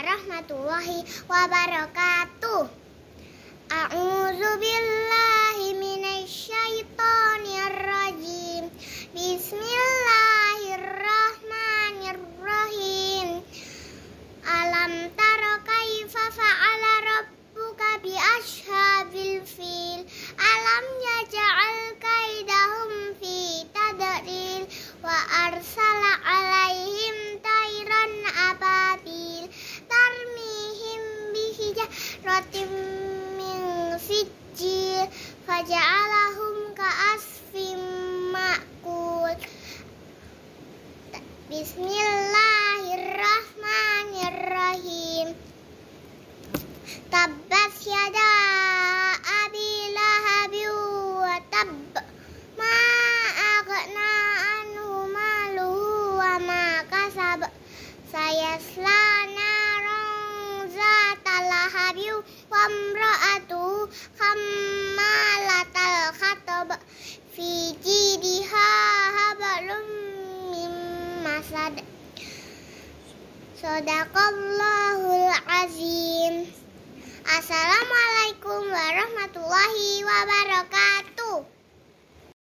warahmatullahi wabarakatuh. A'udzu billahi minasyaitonir rajim. Bismillahirrahmanirrahim. Alam tara kaifa fa'ala rabbuka bi ashabil fil? Alam yaj'al nutfatim min sijil faja'alahum ka'asfim ma'kul Bismillahirrahmanirrahim Tabbas yada abi lahabi wa tabb Ma agna anhu maluhu wa ma kasab Sayasla habalum masad sadaqallahul azim assalamualaikum warahmatullahi wabarakatuh